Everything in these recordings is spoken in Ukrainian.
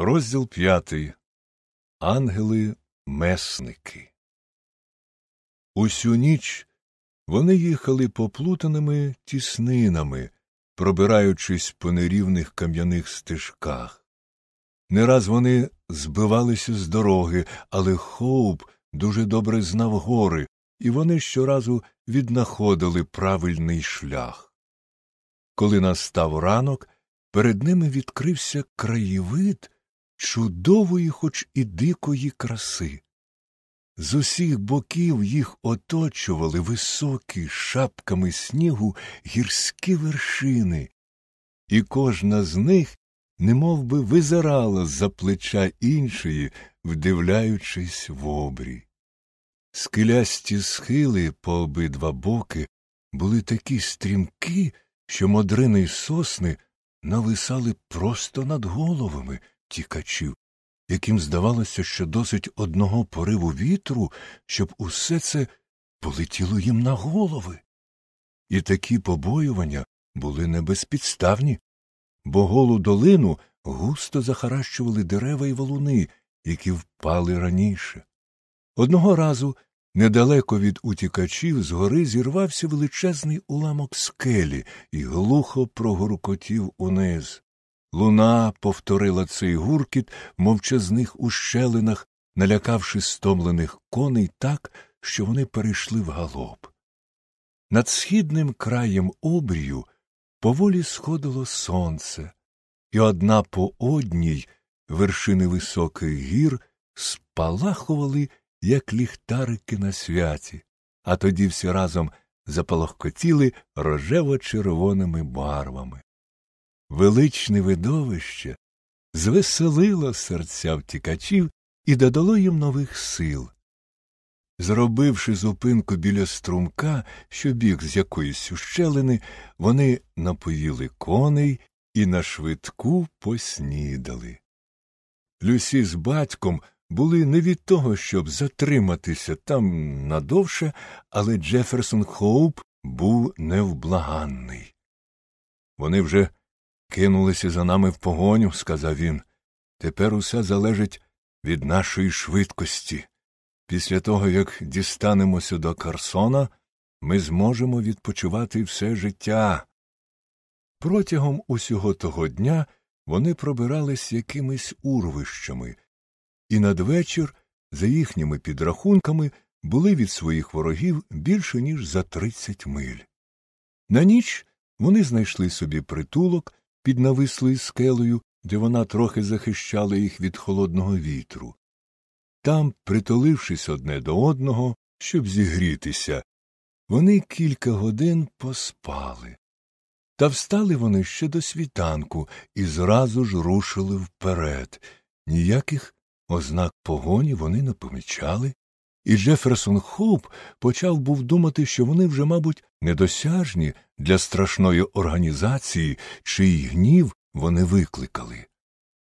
Розділ п'ятий Ангели месники. Усю ніч вони їхали поплутаними тіснинами, пробираючись по нерівних кам'яних стежках. Не раз вони збивалися з дороги, але Хоуп дуже добре знав гори, і вони щоразу віднаходили правильний шлях. Коли настав ранок, перед ними відкрився краєвид чудової, хоч і дикої краси. З усіх боків їх оточували високі шапками снігу гірські вершини, і кожна з них немов би визирала з за плеча іншої, вдивляючись в обрій. Скелясті схили по обидва боки були такі стрімкі, що модриний сосни нависали просто над головами, тікачів, яким здавалося, що досить одного пориву вітру, щоб усе це полетіло їм на голови. І такі побоювання були не безпідставні, бо голу долину густо захаращували дерева і валуни, які впали раніше. Одного разу недалеко від утікачів згори зірвався величезний уламок скелі і глухо прогуркотів униз. Луна повторила цей гуркіт в мовчазних ущелинах, налякавши стомлених коней так, що вони перейшли в галоп. Над східним краєм обрію поволі сходило сонце, і одна по одній вершини високих гір спалахували, як ліхтарики на святі, а тоді всі разом запалохкотіли рожево червоними барвами величне видовище звеселило серця втікачів і додало їм нових сил. Зробивши зупинку біля струмка, що біг з якоїсь ущелини, вони напоїли коней і на швидку поснідали. Люсі з батьком були не від того, щоб затриматися там надовше, але Джеферсон Хоуп був невблаганний. Вони вже Кинулися за нами в погоню, сказав він. Тепер усе залежить від нашої швидкості. Після того, як дістанемося до Карсона, ми зможемо відпочивати все життя. Протягом усього того дня вони пробирались якимись урвищами, і надвечір, за їхніми підрахунками, були від своїх ворогів більше, ніж за тридцять миль. На ніч вони знайшли собі притулок під навислою скелею, де вона трохи захищала їх від холодного вітру. Там, притулившись одне до одного, щоб зігрітися, вони кілька годин поспали. Та встали вони ще до світанку і зразу ж рушили вперед. Ніяких ознак погоні вони не помічали, і Джеферсон Хоуп почав був думати, що вони вже, мабуть, недосяжні для страшної організації, чий гнів вони викликали.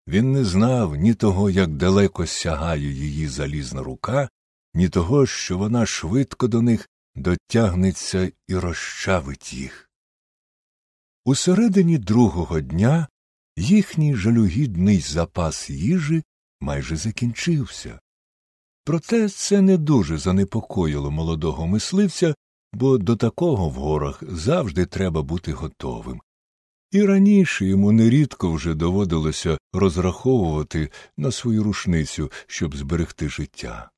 Він не знав ні того, як далеко сягає її залізна рука, ні того, що вона швидко до них дотягнеться і розчавить їх. Усередині другого дня їхній жалюгідний запас їжі майже закінчився. Проте це не дуже занепокоїло молодого мисливця, бо до такого в горах завжди треба бути готовим. І раніше йому нерідко вже доводилося розраховувати на свою рушницю, щоб зберегти життя.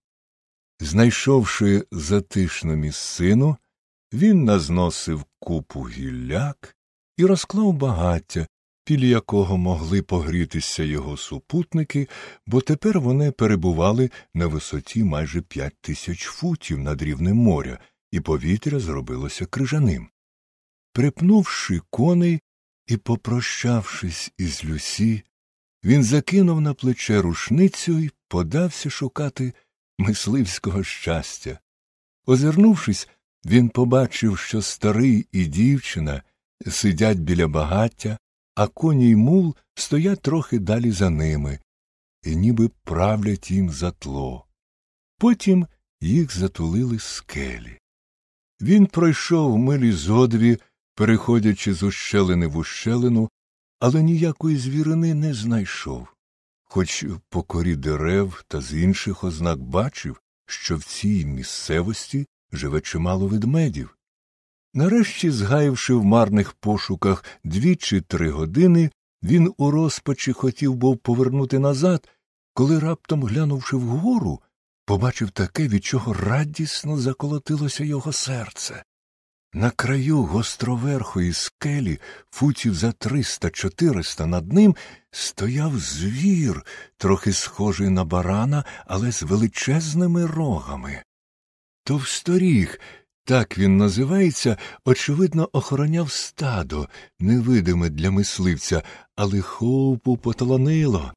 Знайшовши затишну місцину, він назносив купу гілляк і розклав багаття, біля якого могли погрітися його супутники, бо тепер вони перебували на висоті майже п'ять тисяч футів над рівнем моря, і повітря зробилося крижаним. Припнувши коней і попрощавшись із Люсі, він закинув на плече рушницю і подався шукати мисливського щастя. Озирнувшись, він побачив, що старий і дівчина сидять біля багаття, а коні й мул стоять трохи далі за ними і ніби правлять їм за тло. Потім їх затулили скелі. Він пройшов милі зодві, переходячи з ущелини в ущелину, але ніякої звірини не знайшов. Хоч по корі дерев та з інших ознак бачив, що в цій місцевості живе чимало ведмедів, Нарешті, згаявши в марних пошуках дві чи три години, він у розпачі хотів був повернути назад, коли, раптом глянувши вгору, побачив таке, від чого радісно заколотилося його серце. На краю гостроверхої скелі, футів за триста чотириста над ним, стояв звір, трохи схожий на барана, але з величезними рогами. Товсторіг, так він називається, очевидно, охороняв стадо, невидиме для мисливця, але хоупу поталанило.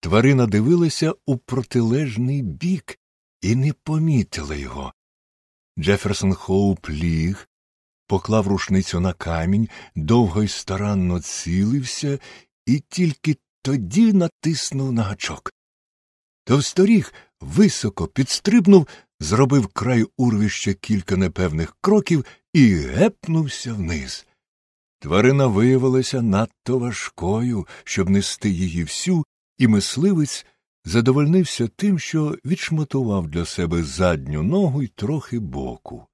Тварина дивилася у протилежний бік і не помітила його. Джеферсон Хоуп ліг, поклав рушницю на камінь, довго й старанно цілився і тільки тоді натиснув на гачок. Товсторіг високо підстрибнув зробив край урвища кілька непевних кроків і гепнувся вниз. Тварина виявилася надто важкою, щоб нести її всю, і мисливець задовольнився тим, що відшматував для себе задню ногу й трохи боку.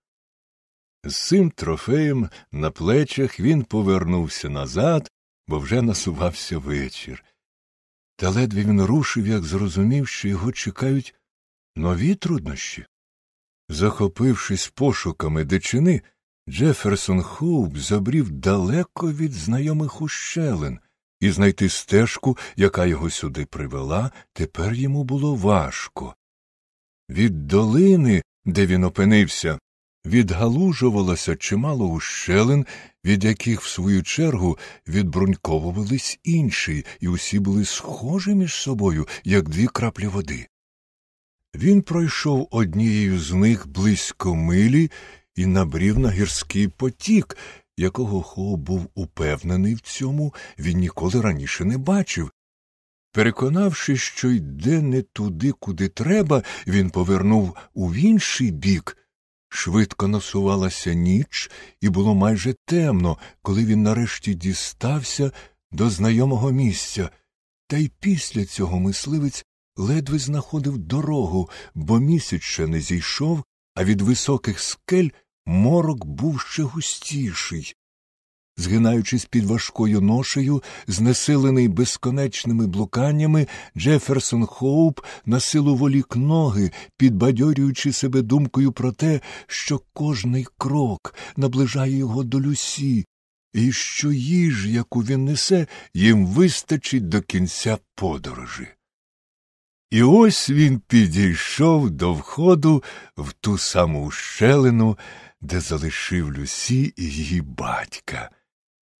З цим трофеєм на плечах він повернувся назад, бо вже насувався вечір. Та ледве він рушив, як зрозумів, що його чекають нові труднощі. Захопившись пошуками дичини, Джеферсон Хоуп забрів далеко від знайомих ущелин, і знайти стежку, яка його сюди привела, тепер йому було важко. Від долини, де він опинився, відгалужувалося чимало ущелин, від яких, в свою чергу, відбруньковувались інші, і усі були схожі між собою, як дві краплі води. Він пройшов однією з них близько милі і набрів на гірський потік, якого Хо був упевнений в цьому, він ніколи раніше не бачив. Переконавшись, що йде не туди, куди треба, він повернув у інший бік. Швидко насувалася ніч, і було майже темно, коли він нарешті дістався до знайомого місця, та й після цього мисливець ледве знаходив дорогу, бо місяць ще не зійшов, а від високих скель морок був ще густіший. Згинаючись під важкою ношею, знесилений безконечними блуканнями, Джеферсон Хоуп насилу волік ноги, підбадьорюючи себе думкою про те, що кожний крок наближає його до Люсі, і що їж, яку він несе, їм вистачить до кінця подорожі. І ось він підійшов до входу в ту саму щелину, де залишив Люсі і її батька.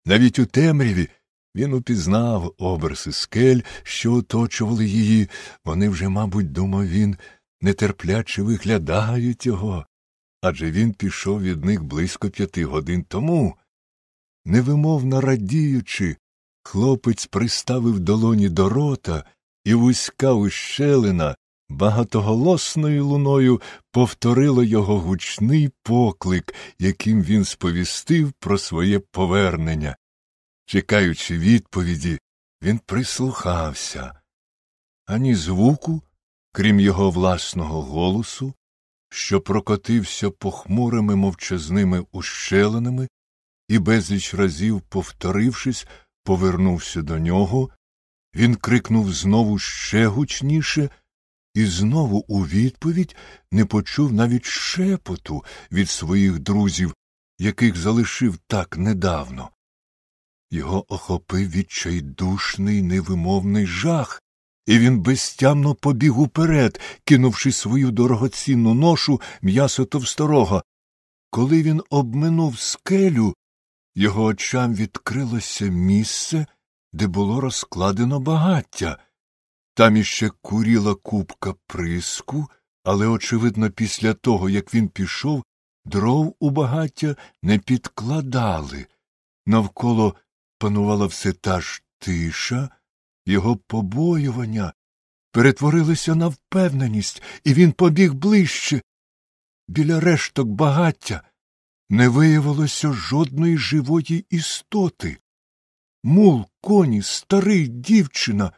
Навіть у темряві він упізнав образи скель, що оточували її. Вони вже, мабуть, думав він, нетерпляче виглядають його. Адже він пішов від них близько п'яти годин тому. Невимовно радіючи, хлопець приставив долоні до рота і вузька ущелина багатоголосною луною повторила його гучний поклик, яким він сповістив про своє повернення. Чекаючи відповіді, він прислухався. Ані звуку, крім його власного голосу, що прокотився похмурими мовчазними ущелинами і безліч разів, повторившись, повернувся до нього, він крикнув знову ще гучніше, і знову у відповідь не почув навіть шепоту від своїх друзів, яких залишив так недавно. Його охопив відчайдушний невимовний жах, і він безтямно побіг уперед, кинувши свою дорогоцінну ношу м'ясо товсторога. Коли він обминув скелю, його очам відкрилося місце, де було розкладено багаття. Там іще куріла купка приску, але, очевидно, після того, як він пішов, дров у багаття не підкладали. Навколо панувала все та ж тиша, його побоювання перетворилися на впевненість, і він побіг ближче. Біля решток багаття не виявилося жодної живої істоти мул, коні, старий дівчина,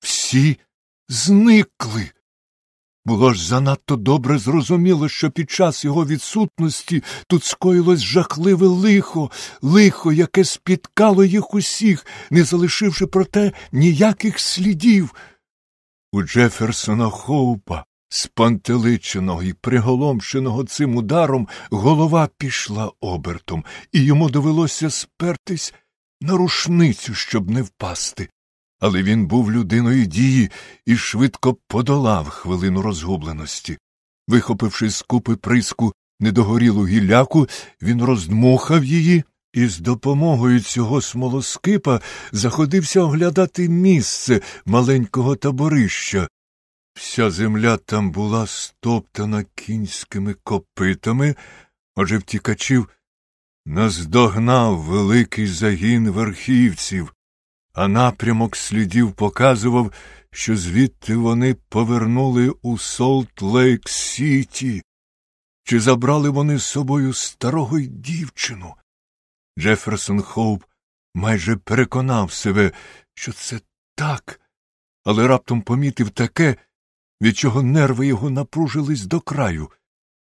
всі зникли. Було ж занадто добре зрозуміло, що під час його відсутності тут скоїлось жахливе лихо, лихо, яке спіткало їх усіх, не залишивши проте ніяких слідів. У Джеферсона Хоупа, спантеличеного і приголомшеного цим ударом, голова пішла обертом, і йому довелося спертись на рушницю, щоб не впасти. Але він був людиною дії і швидко подолав хвилину розгубленості. Вихопивши з купи приску недогорілу гіляку, він роздмухав її і з допомогою цього смолоскипа заходився оглядати місце маленького таборища. Вся земля там була стоптана кінськими копитами, адже втікачів наздогнав великий загін верхівців, а напрямок слідів показував, що звідти вони повернули у Солт Лейк Сіті, чи забрали вони з собою старого й дівчину. Джеферсон Хоуп майже переконав себе, що це так, але раптом помітив таке, від чого нерви його напружились до краю.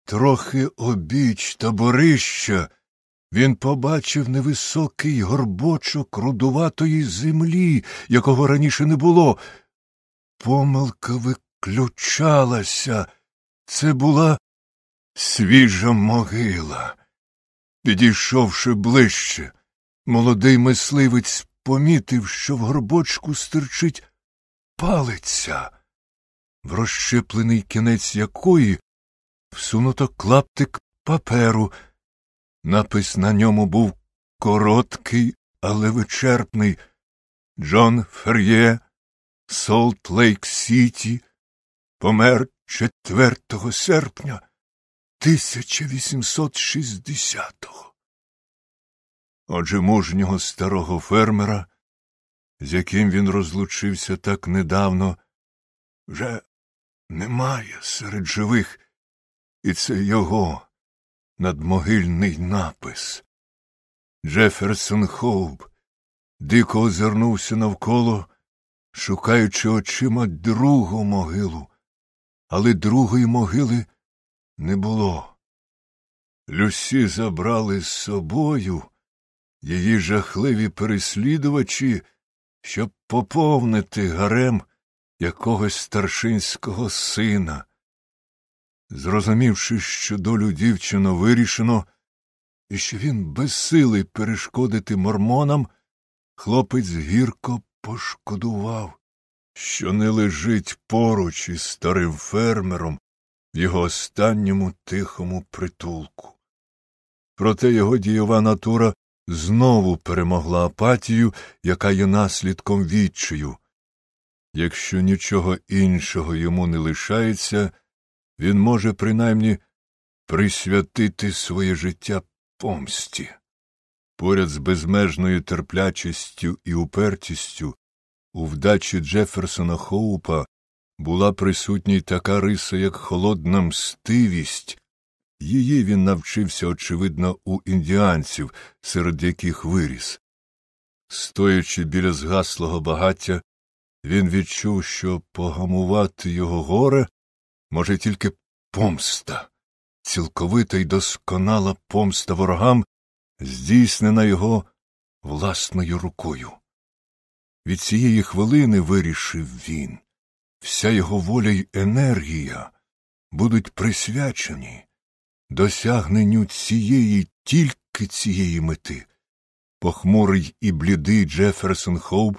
Трохи обіч таборища. Він побачив невисокий горбочок рудуватої землі, якого раніше не було. Помилка виключалася. Це була свіжа могила. Підійшовши ближче, молодий мисливець помітив, що в горбочку стирчить палиця, в розщеплений кінець якої всунуто клаптик паперу. Напис на ньому був короткий, але вичерпний Джон Фер'є, Солт Лейк Сіті, помер 4 серпня 1860-го. Отже, мужнього старого фермера, з яким він розлучився так недавно, вже немає серед живих, і це його надмогильний напис. Джеферсон Хоуп дико озирнувся навколо, шукаючи очима другу могилу, але другої могили не було. Люсі забрали з собою її жахливі переслідувачі, щоб поповнити гарем якогось старшинського сина. Зрозумівши, що долю дівчину вирішено, і що він без сили перешкодити мормонам, хлопець гірко пошкодував, що не лежить поруч із старим фермером в його останньому тихому притулку. Проте його дієва натура знову перемогла апатію, яка є наслідком відчаю. Якщо нічого іншого йому не лишається, він може принаймні присвятити своє життя помсті. Поряд з безмежною терплячістю і упертістю у вдачі Джеферсона Хоупа була присутній така риса, як холодна мстивість, її він навчився, очевидно, у індіанців, серед яких виріс. Стоячи біля згаслого багаття, він відчув, що погамувати його горе може тільки помста, цілковита й досконала помста ворогам, здійснена його власною рукою. Від цієї хвилини вирішив він, вся його воля й енергія будуть присвячені досягненню цієї, тільки цієї мети. Похмурий і блідий Джеферсон Хоуп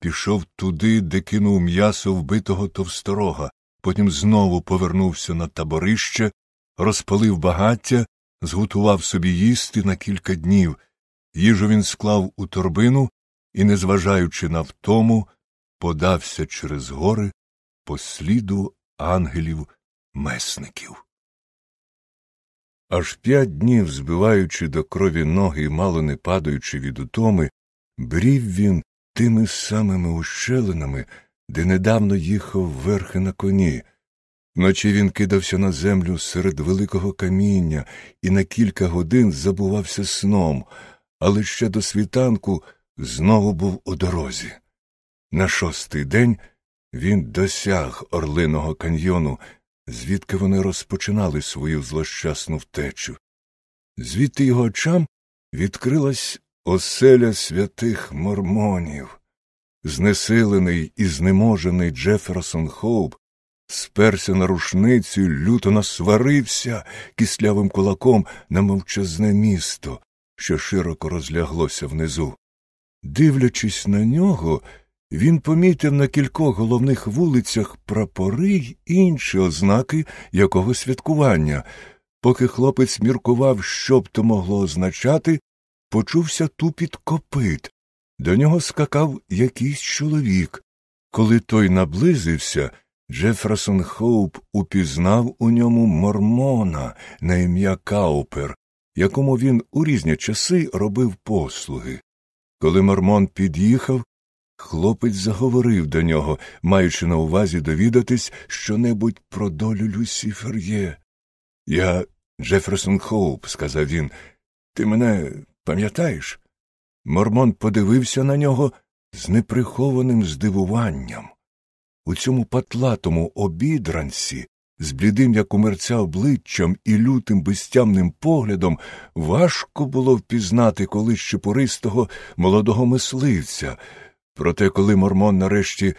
пішов туди, де кинув м'ясо вбитого товсторога, потім знову повернувся на таборище, розпалив багаття, зготував собі їсти на кілька днів. Їжу він склав у торбину і, незважаючи на втому, подався через гори по сліду ангелів месників. Аж п'ять днів, збиваючи до крові ноги і мало не падаючи від утоми, брів він тими самими ущелинами, де недавно їхав верхи на коні. Вночі він кидався на землю серед великого каміння і на кілька годин забувався сном, але ще до світанку знову був у дорозі. На шостий день він досяг орлиного каньйону, звідки вони розпочинали свою злощасну втечу. Звідти його очам відкрилась оселя святих мормонів. Знесилений і знеможений Джеферсон Хоуп сперся на рушницю, люто насварився кислявим кулаком на мовчазне місто, що широко розляглося внизу. Дивлячись на нього, він помітив на кількох головних вулицях прапори й інші ознаки якого святкування. Поки хлопець міркував, що б то могло означати, почувся тупіт копит, до нього скакав якийсь чоловік. Коли той наблизився, Джеферсон Хоуп упізнав у ньому мормона на ім'я Каупер, якому він у різні часи робив послуги. Коли мормон під'їхав, хлопець заговорив до нього, маючи на увазі довідатись щонебудь про долю Люсі Фер'є. Я Джеферсон Хоуп, сказав він, ти мене пам'ятаєш? Мормон подивився на нього з неприхованим здивуванням. У цьому патлатому обідранці, з блідим, як умерця обличчям і лютим безтямним поглядом, важко було впізнати колись чепуристого молодого мисливця. Проте, коли Мормон нарешті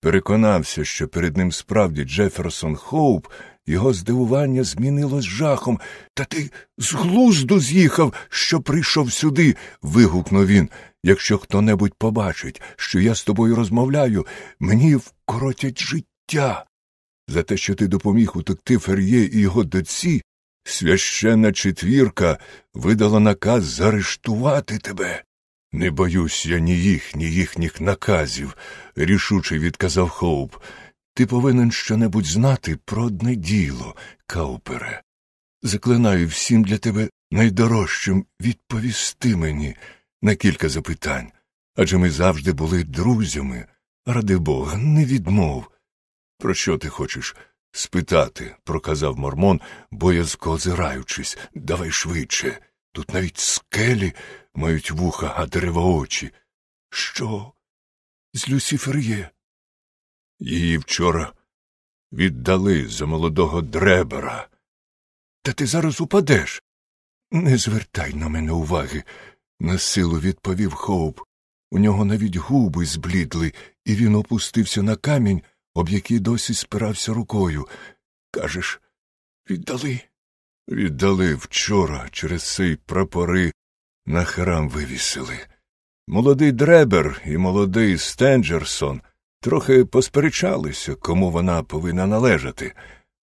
переконався, що перед ним справді Джеферсон Хоуп, його здивування змінилось жахом. Та ти з глузду з'їхав, що прийшов сюди. вигукнув він. Якщо хто небудь побачить, що я з тобою розмовляю, мені вкоротять життя. За те, що ти допоміг утекти Фер'є і його доці, священна четвірка видала наказ заарештувати тебе. Не боюсь я ні їх, ні їхніх наказів, рішуче відказав Хоуп. Ти повинен щонебудь знати про одне діло, Каупере. Заклинаю всім для тебе найдорожчим відповісти мені на кілька запитань. Адже ми завжди були друзями. Ради бога, не відмов. Про що ти хочеш спитати? проказав Мормон, боязко озираючись. Давай швидше. Тут навіть скелі мають вуха, а дерева очі. Що? З Люсіфер'є. Її вчора віддали за молодого дребера. Та ти зараз упадеш. Не звертай на мене уваги, насилу відповів Хоуп. У нього навіть губи зблідли, і він опустився на камінь, об який досі спирався рукою. Кажеш, віддали? Віддали вчора через сей прапори на храм вивісили. Молодий дребер і молодий Стенджерсон трохи посперечалися, кому вона повинна належати.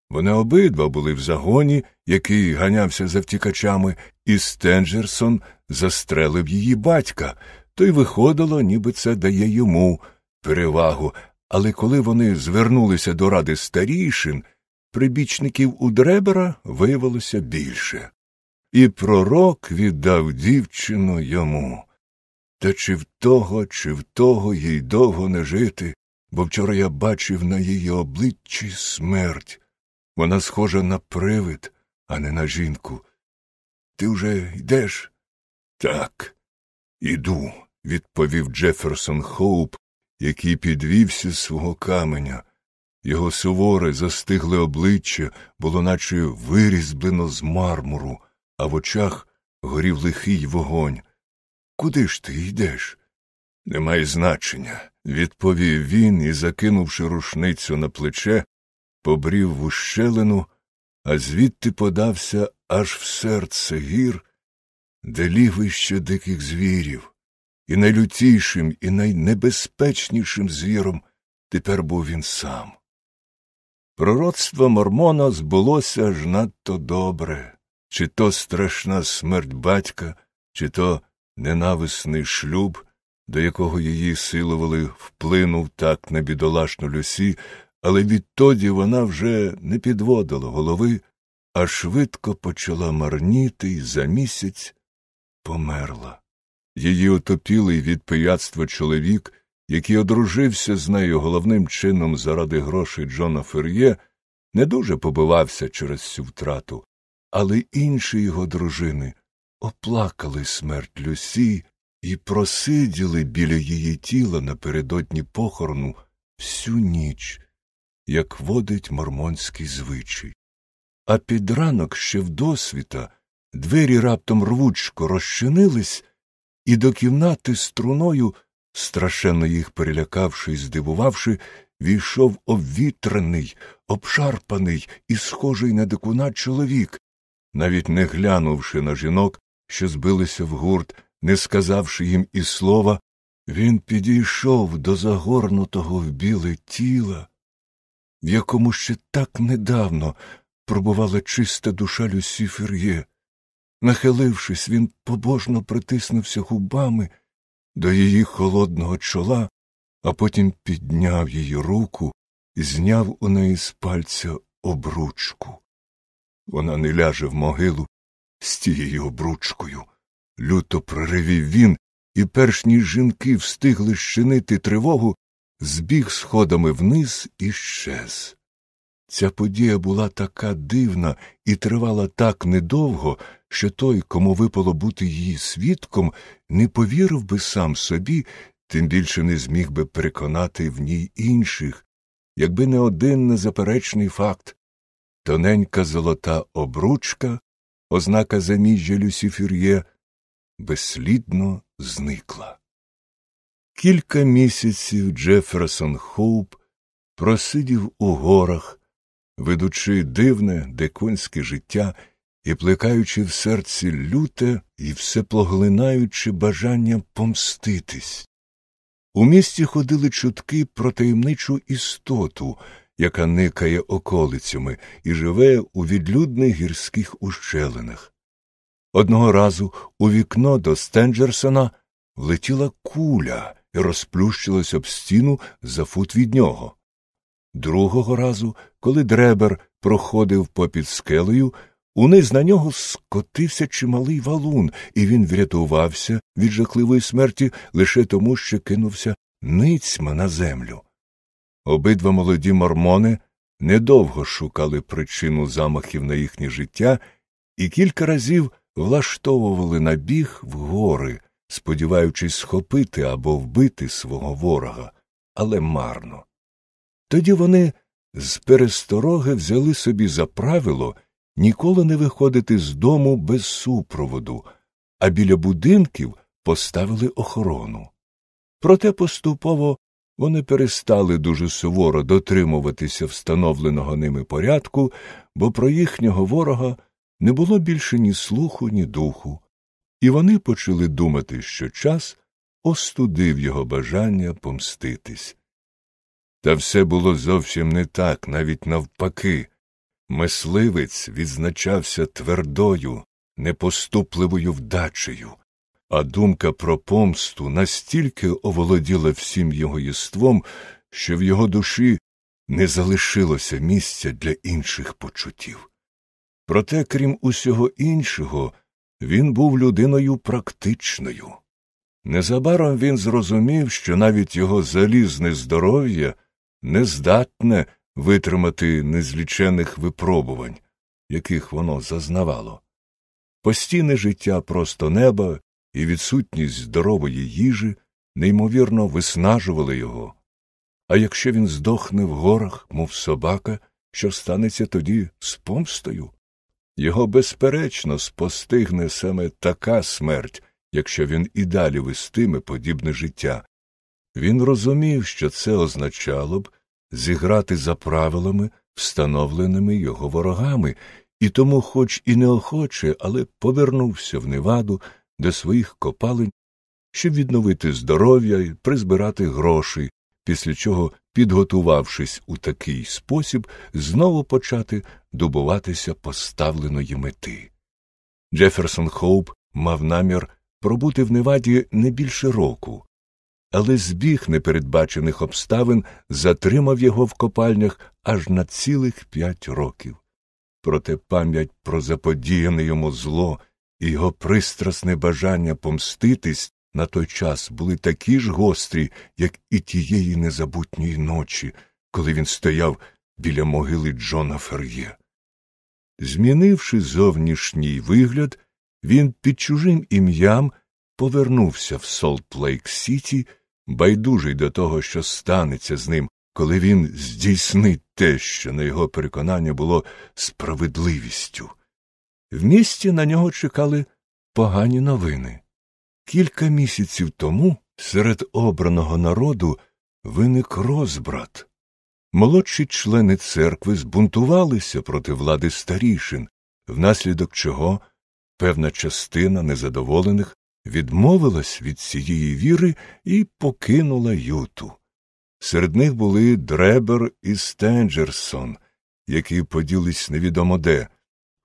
Вони обидва були в загоні, який ганявся за втікачами, і Стенджерсон застрелив її батька, то й виходило, ніби це дає йому перевагу. Але коли вони звернулися до ради старішин, прибічників у дребера виявилося більше. І пророк віддав дівчину йому. Та чи в того, чи в того їй довго не жити, бо вчора я бачив на її обличчі смерть. Вона схожа на привид, а не на жінку. Ти вже йдеш? Так, іду, відповів Джеферсон Хоуп, який підвівся з свого каменя. Його суворе, застигле обличчя було наче вирізблено з мармуру, а в очах горів лихий вогонь. Куди ж ти йдеш? Немає значення, відповів він і, закинувши рушницю на плече, побрів в ущелину, а звідти подався аж в серце гір, де лігвище диких звірів, і найлютішим, і найнебезпечнішим звіром тепер був він сам. Пророцтво Мормона збулося аж надто добре, чи то страшна смерть батька, чи то ненависний шлюб до якого її силували, вплинув так на бідолашну Люсі, але відтоді вона вже не підводила голови, а швидко почала марніти і за місяць померла. Її отопілий від пияцтва чоловік, який одружився з нею головним чином заради грошей Джона Фер'є, не дуже побивався через цю втрату, але інші його дружини оплакали смерть Люсі і просиділи біля її тіла напередодні похорону всю ніч, як водить мормонський звичай. А під ранок ще в досвіта двері раптом рвучко розчинились, і до кімнати струною, страшенно їх перелякавши і здивувавши, війшов обвітрений, обшарпаний і схожий на дикуна чоловік, навіть не глянувши на жінок, що збилися в гурт не сказавши їм і слова, він підійшов до загорнутого в біле тіла, в якому ще так недавно пробувала чиста душа Люсі Фер'є. Нахилившись, він побожно притиснувся губами до її холодного чола, а потім підняв її руку і зняв у неї з пальця обручку. Вона не ляже в могилу з тією обручкою люто проривів він, і, перш ніж жінки встигли щинити тривогу, збіг сходами вниз і щез. Ця подія була така дивна і тривала так недовго, що той, кому випало бути її свідком, не повірив би сам собі, тим більше не зміг би переконати в ній інших, якби не один незаперечний факт тоненька золота обручка, ознака заміжжя Люсіфюр'є, безслідно зникла. Кілька місяців Джеферсон Хоуп просидів у горах, ведучи дивне деконське життя і плекаючи в серці люте і всепоглинаюче бажання помститись. У місті ходили чутки про таємничу істоту, яка никає околицями і живе у відлюдних гірських ущелинах. Одного разу у вікно до Стенджерсона влетіла куля і розплющилась об стіну за фут від нього. Другого разу, коли дребер проходив попід скелею, униз на нього скотився чималий валун, і він врятувався від жахливої смерті лише тому, що кинувся ницьма на землю. Обидва молоді мормони недовго шукали причину замахів на їхнє життя і кілька разів влаштовували набіг в гори, сподіваючись схопити або вбити свого ворога, але марно. Тоді вони з перестороги взяли собі за правило ніколи не виходити з дому без супроводу, а біля будинків поставили охорону. Проте поступово вони перестали дуже суворо дотримуватися встановленого ними порядку, бо про їхнього ворога не було більше ні слуху, ні духу, і вони почали думати, що час остудив його бажання помститись. Та все було зовсім не так, навіть навпаки. Мисливець відзначався твердою, непоступливою вдачею, а думка про помсту настільки оволоділа всім його єством, що в його душі не залишилося місця для інших почуттів. Проте, крім усього іншого, він був людиною практичною. Незабаром він зрозумів, що навіть його залізне здоров'я не здатне витримати незлічених випробувань, яких воно зазнавало. Постійне життя просто неба і відсутність здорової їжі неймовірно виснажували його. А якщо він здохне в горах, мов собака, що станеться тоді з помстою? Його, безперечно, спостигне саме така смерть, якщо він і далі вестиме подібне життя. Він розумів, що це означало б зіграти за правилами, встановленими його ворогами, і тому, хоч і неохоче, але повернувся в неваду до своїх копалень, щоб відновити здоров'я і призбирати гроші, після чого, підготувавшись у такий спосіб, знову почати добуватися поставленої мети. Джеферсон Хоуп мав намір пробути в Неваді не більше року, але збіг непередбачених обставин затримав його в копальнях аж на цілих п'ять років. Проте пам'ять про заподіяне йому зло і його пристрасне бажання помститись на той час були такі ж гострі, як і тієї незабутньої ночі, коли він стояв біля могили Джона Фер'є. Змінивши зовнішній вигляд, він під чужим ім'ям повернувся в Солт Лейк Сіті, байдужий до того, що станеться з ним, коли він здійснить те, що на його переконання було справедливістю. В місті на нього чекали погані новини. Кілька місяців тому серед обраного народу виник розбрат. Молодші члени церкви збунтувалися проти влади старішин, внаслідок чого певна частина незадоволених відмовилась від цієї віри і покинула Юту. Серед них були Дребер і Стенджерсон, які поділись невідомо де,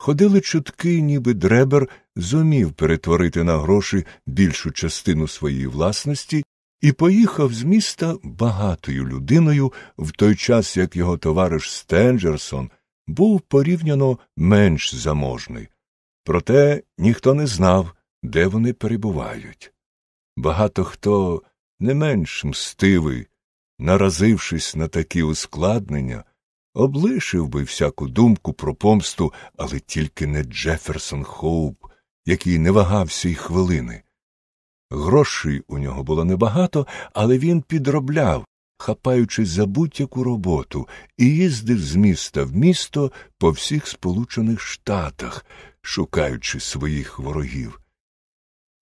Ходили чутки, ніби дребер зумів перетворити на гроші більшу частину своєї власності і поїхав з міста багатою людиною в той час, як його товариш Стенджерсон був порівняно менш заможний. Проте ніхто не знав, де вони перебувають. Багато хто не менш мстивий, наразившись на такі ускладнення, облишив би всяку думку про помсту, але тільки не Джеферсон Хоуп, який не вагався й хвилини. Грошей у нього було небагато, але він підробляв, хапаючись за будь-яку роботу, і їздив з міста в місто по всіх Сполучених Штатах, шукаючи своїх ворогів.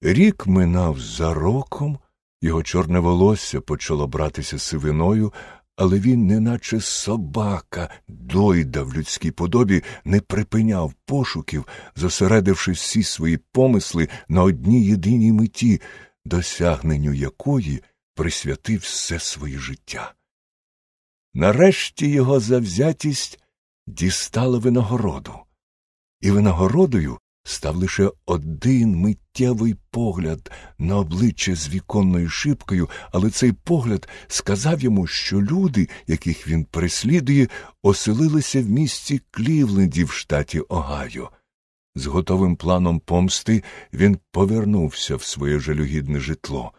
Рік минав за роком, його чорне волосся почало братися сивиною, але він, неначе собака, дойда в людській подобі, не припиняв пошуків, зосередивши всі свої помисли на одній єдиній меті, досягненню якої присвятив все своє життя. Нарешті його завзятість дістала винагороду, і винагородою став лише один миттєвий погляд на обличчя з віконною шибкою, але цей погляд сказав йому, що люди, яких він переслідує, оселилися в місті Клівленді в штаті Огайо. З готовим планом помсти він повернувся в своє жалюгідне житло.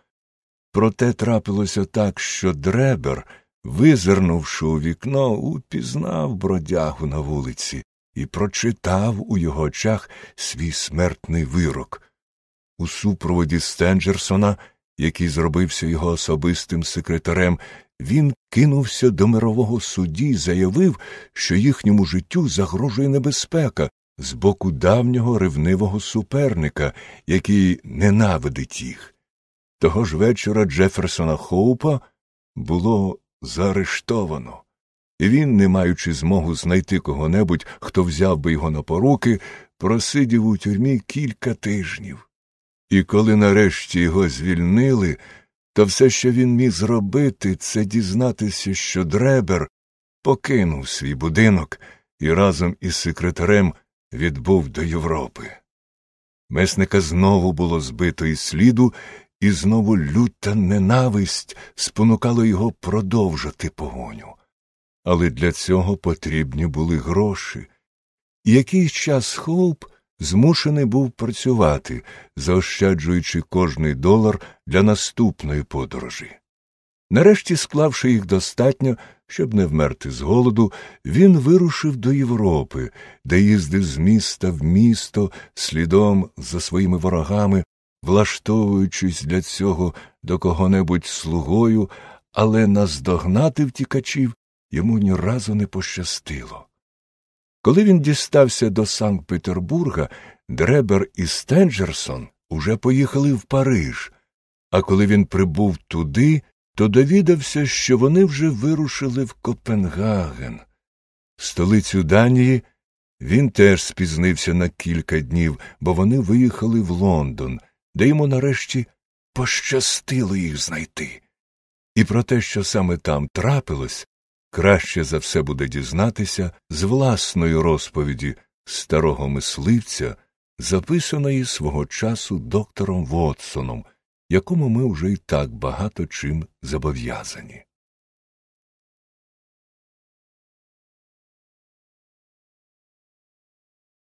Проте трапилося так, що дребер, визирнувши у вікно, упізнав бродягу на вулиці і прочитав у його очах свій смертний вирок. У супроводі Стенджерсона, який зробився його особистим секретарем, він кинувся до мирового судді і заявив, що їхньому життю загрожує небезпека з боку давнього ревнивого суперника, який ненавидить їх. Того ж вечора Джеферсона Хоупа було заарештовано. Він, не маючи змогу знайти кого-небудь, хто взяв би його на поруки, просидів у тюрмі кілька тижнів. І коли нарешті його звільнили, то все, що він міг зробити, це дізнатися, що дребер покинув свій будинок і разом із секретарем відбув до Європи. Месника знову було збито із сліду, і знову люта ненависть спонукала його продовжити погоню але для цього потрібні були гроші. І якийсь час Хоуп змушений був працювати, заощаджуючи кожний долар для наступної подорожі. Нарешті, склавши їх достатньо, щоб не вмерти з голоду, він вирушив до Європи, де їздив з міста в місто слідом за своїми ворогами, влаштовуючись для цього до кого небудь слугою, але наздогнати втікачів йому ні разу не пощастило. Коли він дістався до Санкт Петербурга, Дребер і Стенджерсон уже поїхали в Париж, а коли він прибув туди, то довідався, що вони вже вирушили в Копенгаген. Столицю Данії він теж спізнився на кілька днів, бо вони виїхали в Лондон, де йому нарешті пощастило їх знайти. І про те, що саме там трапилось, краще за все буде дізнатися з власної розповіді старого мисливця, записаної свого часу доктором Вотсоном, якому ми вже й так багато чим зобов'язані.